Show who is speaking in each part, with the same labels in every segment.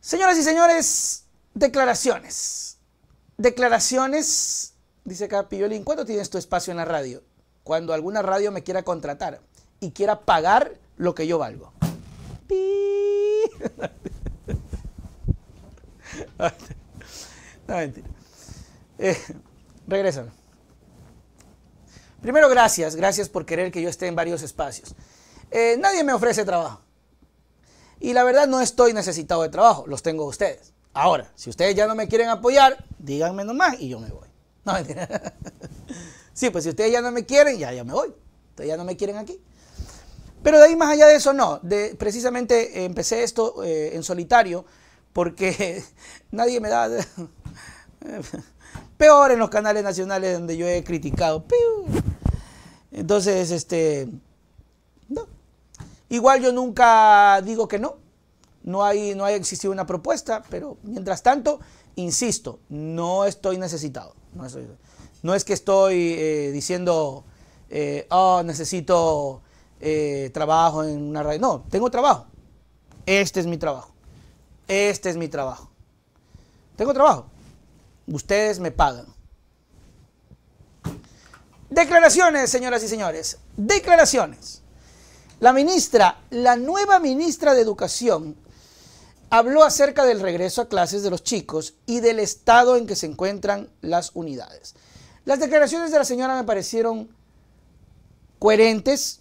Speaker 1: Señoras y señores, declaraciones. Declaraciones, dice acá Piolín, ¿cuándo tienes tu espacio en la radio? Cuando alguna radio me quiera contratar y quiera pagar lo que yo valgo. no, mentira. Eh, regresan. Primero, gracias. Gracias por querer que yo esté en varios espacios. Eh, nadie me ofrece trabajo. Y la verdad no estoy necesitado de trabajo, los tengo ustedes. Ahora, si ustedes ya no me quieren apoyar, díganme nomás y yo me voy. No, Sí, pues si ustedes ya no me quieren, ya, ya me voy. Ustedes ya no me quieren aquí. Pero de ahí más allá de eso, no. De, precisamente eh, empecé esto eh, en solitario porque nadie me da... Peor en los canales nacionales donde yo he criticado. Entonces, este... Igual yo nunca digo que no. No, hay, no ha existido una propuesta, pero mientras tanto, insisto, no estoy necesitado. No, es que estoy eh, diciendo, eh, oh, necesito eh, trabajo en una radio. No, tengo trabajo. Este es mi trabajo. Este es mi trabajo. Tengo trabajo. Ustedes me pagan. Declaraciones, señoras y señores. Declaraciones. La ministra, la nueva ministra de Educación, habló acerca del regreso a clases de los chicos y del estado en que se encuentran las unidades. Las declaraciones de la señora me parecieron coherentes,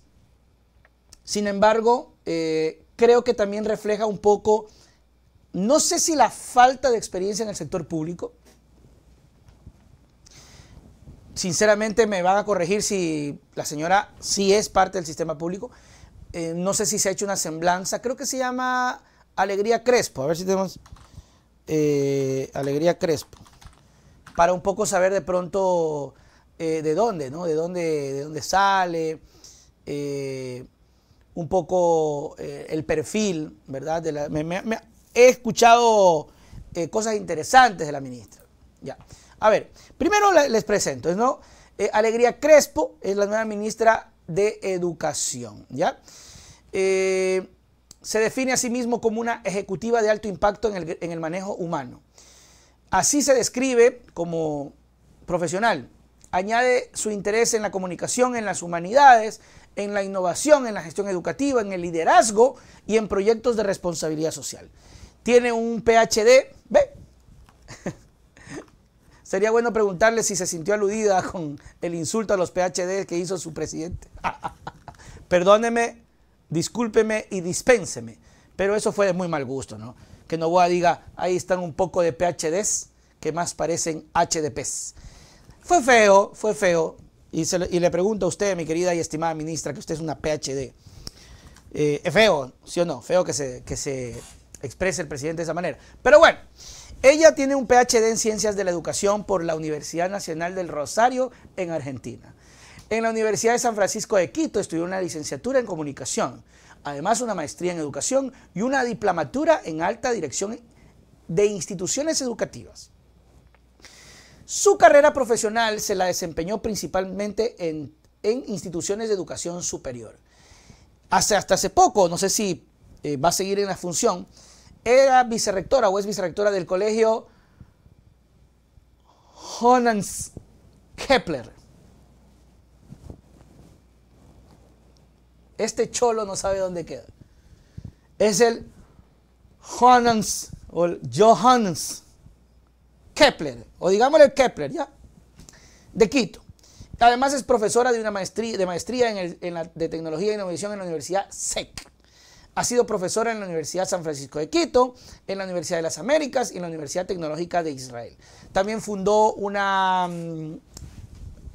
Speaker 1: sin embargo, eh, creo que también refleja un poco, no sé si la falta de experiencia en el sector público, sinceramente me van a corregir si la señora sí es parte del sistema público, eh, no sé si se ha hecho una semblanza, creo que se llama Alegría Crespo, a ver si tenemos eh, Alegría Crespo, para un poco saber de pronto eh, de dónde, ¿no? De dónde, de dónde sale, un poco el perfil, ¿verdad? he escuchado cosas interesantes de la ministra. Ya. A ver, primero les presento, ¿no? Alegría Crespo es la nueva ministra de Educación. ¿ya? Eh, se define a sí mismo como una ejecutiva de alto impacto en el, en el manejo humano. Así se describe como profesional. Añade su interés en la comunicación, en las humanidades, en la innovación, en la gestión educativa, en el liderazgo y en proyectos de responsabilidad social. Tiene un PhD, ¿ve? Sería bueno preguntarle si se sintió aludida con el insulto a los PhD que hizo su presidente. Perdóneme, discúlpeme y dispénseme, pero eso fue de muy mal gusto, ¿no? Que a diga, ahí están un poco de PhDs que más parecen HDPs. Fue feo, fue feo, y, le, pregunto a usted, mi querida y estimada ministra, que usted es una PhD. Eh, es feo, ¿sí o no? Feo que se, que se exprese el presidente de esa manera. Pero bueno. Ella tiene un PhD en Ciencias de la Educación por la Universidad Nacional del Rosario en Argentina. En la Universidad de San Francisco de Quito estudió una licenciatura en comunicación, además una maestría en educación y una diplomatura en alta dirección de instituciones educativas. Su carrera profesional se la desempeñó principalmente en, instituciones de educación superior. Hasta, hasta hace poco, no sé si eh, va a seguir en la función, era vicerrectora o es vicerrectora del colegio Honans Kepler. Este cholo no sabe dónde queda. Es el Johannes o Johannes Kepler, o digámosle Kepler, ¿ya? De Quito. Además es profesora de una maestría, de maestría en, la, de tecnología e innovación en la Universidad SEC. Ha sido profesora en la Universidad San Francisco de Quito, en la Universidad de las Américas y en la Universidad Tecnológica de Israel. También fundó una mm,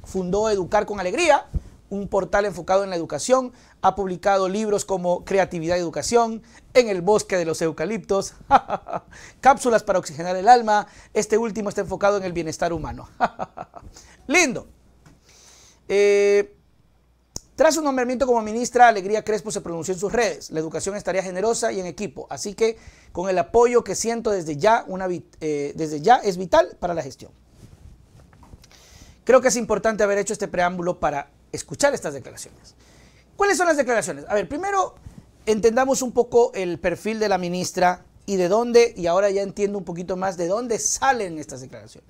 Speaker 1: fundó Educar con Alegría, un portal enfocado en la educación. Ha publicado libros como Creatividad y Educación, En el Bosque de los Eucaliptos, Cápsulas para Oxigenar el Alma. Este último está enfocado en el bienestar humano. Lindo. Eh, tras su nombramiento como ministra, Alegría Crespo se pronunció en sus redes. La educación estaría generosa y en equipo, así que con el apoyo que siento desde ya, eh, desde ya es vital para la gestión. Creo que es importante haber hecho este preámbulo para escuchar estas declaraciones. ¿Cuáles son las declaraciones? A ver, primero entendamos un poco el perfil de la ministra y de dónde, y ahora ya entiendo un poquito más de dónde salen estas declaraciones.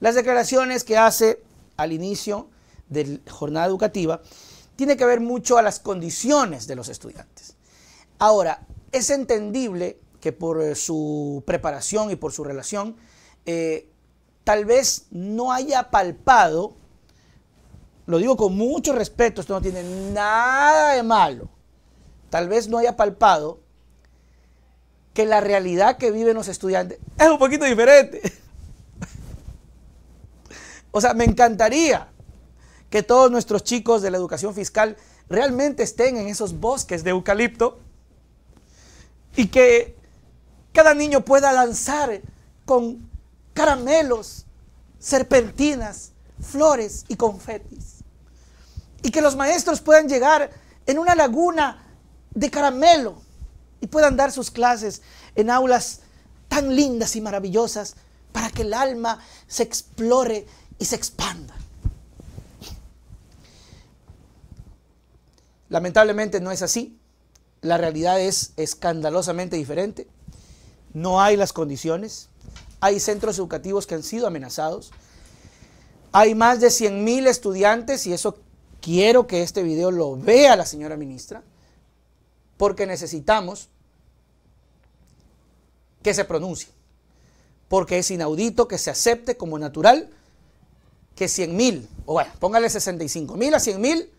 Speaker 1: Las declaraciones que hace al inicio de la jornada educativa tiene que ver mucho a las condiciones de los estudiantes. Ahora, es entendible que por eh, su preparación y por su relación, eh, tal vez no haya palpado, lo digo con mucho respeto, esto no tiene nada de malo, tal vez no haya palpado que la realidad que viven los estudiantes es un poquito diferente. o sea, me encantaría que todos nuestros chicos de la educación fiscal realmente estén en esos bosques de eucalipto y que cada niño pueda lanzar con caramelos, serpentinas, flores y confetis. Y que los maestros puedan llegar en una laguna de caramelo y puedan dar sus clases en aulas tan lindas y maravillosas para que el alma se explore y se expanda. Lamentablemente no es así. La realidad es escandalosamente diferente. No hay las condiciones. Hay centros educativos que han sido amenazados. Hay más de mil estudiantes y eso quiero que este video lo vea la señora ministra porque necesitamos que se pronuncie. Porque es inaudito que se acepte como natural que 100.000, o bueno, póngale mil a mil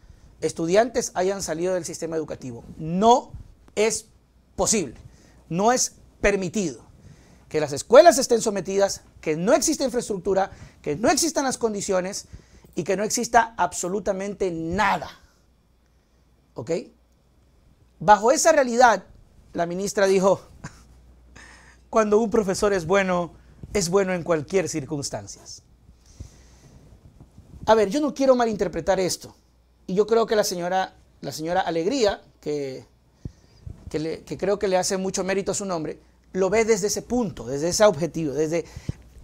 Speaker 1: estudiantes hayan salido del sistema educativo. No es posible, no es permitido que las escuelas estén sometidas, que no exista infraestructura, que no existan las condiciones y que no exista absolutamente nada. ¿Ok? Bajo esa realidad, la ministra dijo, cuando un profesor es bueno, es bueno en cualquier circunstancia. A ver, yo no quiero malinterpretar esto. Y yo creo que la señora, la señora Alegría, que, creo que le hace mucho mérito a su nombre, lo ve desde ese punto, desde ese objetivo, desde,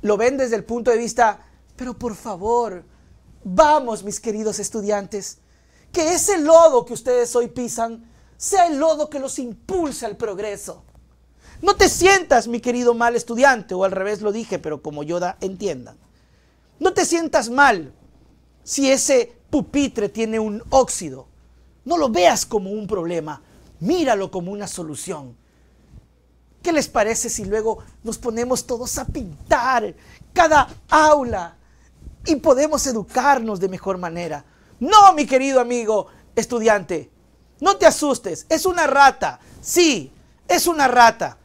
Speaker 1: lo ven desde el punto de vista, pero por favor, vamos mis queridos estudiantes, que ese lodo que ustedes hoy pisan sea el lodo que los impulsa al progreso. No te sientas, mi querido mal estudiante, o al revés lo dije, pero como Yoda entiendan. No te sientas mal si ese pupitre tiene un óxido, no lo veas como un problema, míralo como una solución. ¿Qué les parece si luego nos ponemos todos a pintar cada aula y podemos educarnos de mejor manera? No, mi querido amigo estudiante, no te asustes, es una rata, sí, es una rata.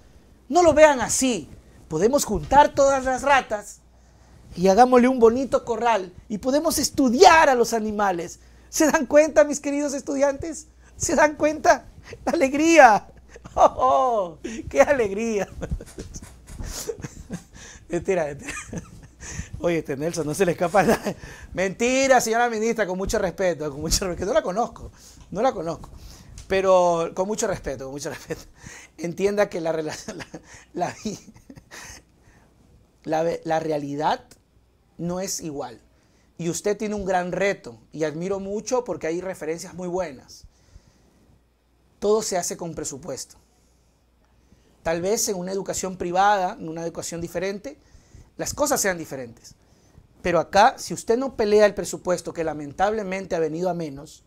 Speaker 1: No lo vean así, podemos juntar todas las ratas y hagámosle un bonito corral y podemos estudiar a los animales. ¿Se dan cuenta, mis queridos estudiantes? ¿Se dan cuenta? ¡La alegría! Oh, ¡Oh, qué alegría! mentira, mentira. Oye, este Nelson, no se le escapa nada. Mentira, señora ministra, con mucho respeto, con mucho respeto. No la conozco, no la conozco. Pero con mucho respeto, con mucho respeto. Entienda que la, la, la realidad no es igual. Y usted tiene un gran reto y admiro mucho porque hay referencias muy buenas. Todo se hace con presupuesto. Tal vez en una educación privada, en una educación diferente, las cosas sean diferentes. Pero acá, si usted no pelea el presupuesto que lamentablemente ha venido a menos,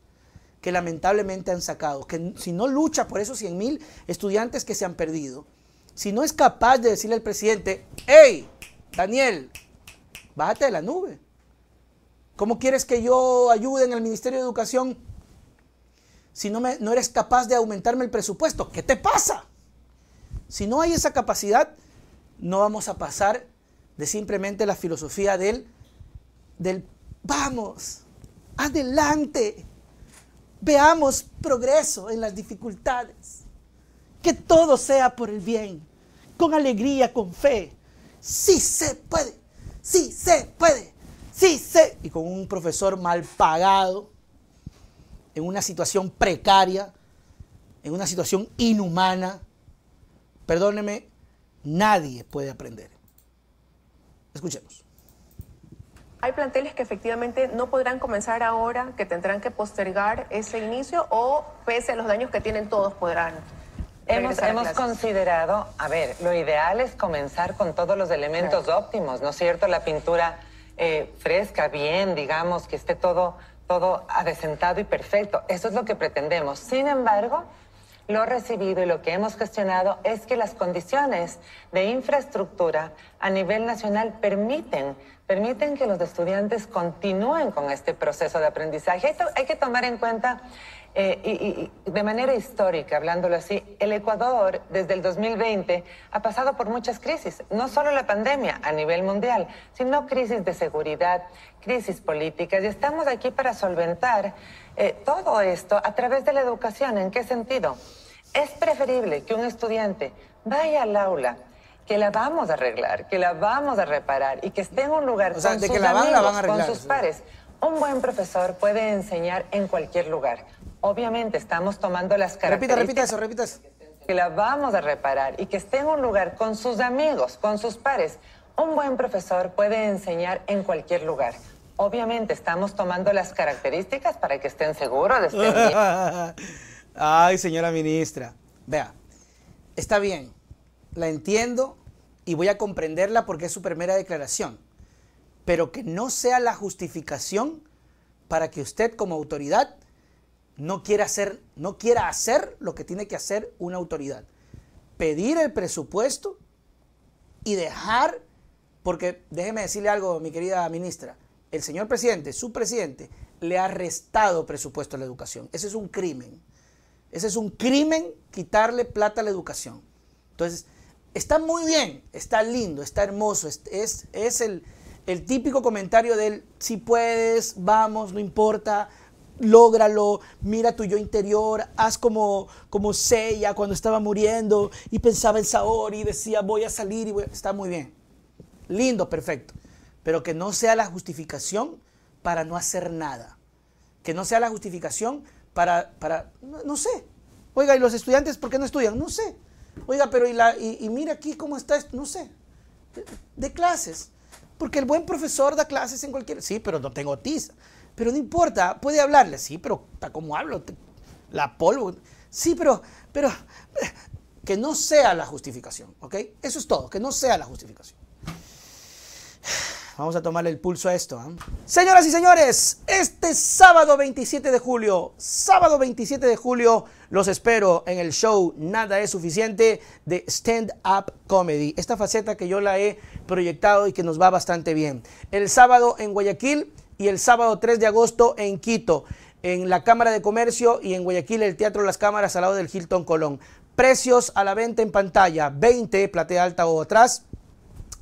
Speaker 1: que lamentablemente han sacado, que si no lucha por esos 100 mil estudiantes que se han perdido, si no es capaz de decirle al presidente, hey, Daniel, Bájate de la nube. ¿Cómo quieres que yo ayude en el Ministerio de Educación si no, me, no eres capaz de aumentarme el presupuesto? ¿Qué te pasa? Si no hay esa capacidad, no vamos a pasar de simplemente la filosofía del, del vamos, adelante, veamos progreso en las dificultades, que todo sea por el bien, con alegría, con fe. Sí se puede sí se puede, sí se. Y con un profesor mal pagado, en una situación precaria, en una situación inhumana, perdóneme, nadie puede aprender. Escuchemos.
Speaker 2: Hay planteles que efectivamente no podrán comenzar ahora, que tendrán que postergar ese inicio o pese a los daños que tienen todos podrán Hemos, considerado, a ver, lo ideal es comenzar con todos los elementos óptimos, ¿no es cierto? La pintura eh, fresca, bien, digamos, que esté todo, todo y perfecto. Eso es lo que pretendemos. Sin embargo, lo recibido y lo que hemos gestionado es que las condiciones de infraestructura a nivel nacional permiten, permiten que los estudiantes continúen con este proceso de aprendizaje. Hay que tomar en cuenta eh, y, de manera histórica, hablándolo así, el Ecuador desde el 2020 ha pasado por muchas crisis, no solo la pandemia a nivel mundial, sino crisis de seguridad, crisis políticas, y estamos aquí para solventar eh, todo esto a través de la educación. ¿En qué sentido? Es preferible que un estudiante vaya al aula que la vamos a arreglar, que la vamos a reparar y que esté en un lugar donde con sus con sus pares. Un buen profesor puede enseñar en cualquier lugar. Obviamente estamos tomando las características... Repita, repita eso, repita eso. Que la vamos a reparar y que esté en un lugar con sus amigos, con sus pares. Un buen profesor puede enseñar en cualquier lugar. Obviamente estamos tomando las características para que estén seguros de estén
Speaker 1: bien. Ay, señora ministra. Vea, está bien, la entiendo y voy a comprenderla porque es su primera declaración, pero que no sea la justificación para que usted como autoridad no quiere hacer, no quiera hacer lo que tiene que hacer una autoridad. Pedir el presupuesto y dejar, porque déjeme decirle algo, mi querida ministra, el señor presidente, su presidente, le ha restado presupuesto a la educación. Ese es un crimen. Ese es un crimen quitarle plata a la educación. Entonces, está muy bien, está lindo, está hermoso, es, es, el, el típico comentario del si puedes, vamos, no importa, Lógralo, mira tu yo interior, haz como, como Seiya cuando estaba muriendo y pensaba en Saori y decía voy a salir y está muy bien. Lindo, perfecto. Pero que no sea la justificación para no hacer nada. Que no sea la justificación para, no, sé. Oiga, ¿y los estudiantes por qué no estudian? No sé. Oiga, pero y, mira aquí cómo está esto, no sé. de clases. Porque el buen profesor da clases en cualquier... Sí, pero no tengo tiza. Pero no importa, puede hablarle. Sí, pero ¿cómo hablo? La polvo. Sí, pero, pero, que no sea la justificación, ¿ok? Eso es todo, que no sea la justificación. Vamos a tomarle el pulso a esto. ¿eh? Señoras y señores, este sábado 27 de julio, sábado 27 de julio, los espero en el show Nada es suficiente de Stand Up Comedy. Esta faceta que yo la he proyectado y que nos va bastante bien. El sábado en Guayaquil y el sábado 3 de agosto en Quito, en la Cámara de Comercio y en Guayaquil el Teatro Las Cámaras al lado del Hilton Colón. Precios a la venta en pantalla, 20 platea alta o atrás,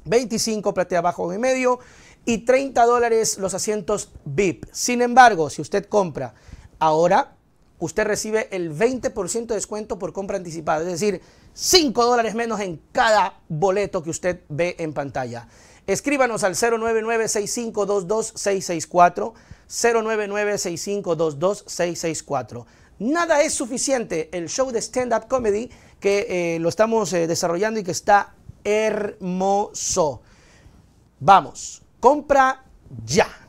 Speaker 1: 25 platea abajo y medio y 30 dólares los asientos VIP. Sin embargo, si usted compra ahora, usted recibe el 20% de descuento por compra anticipada, es decir, 5 dólares menos en cada boleto que usted ve en pantalla. Escríbanos al 0996522664, 0996522664. Nada es suficiente, el show de stand-up comedy que eh, lo estamos eh, desarrollando y que está hermoso. Vamos, compra ya.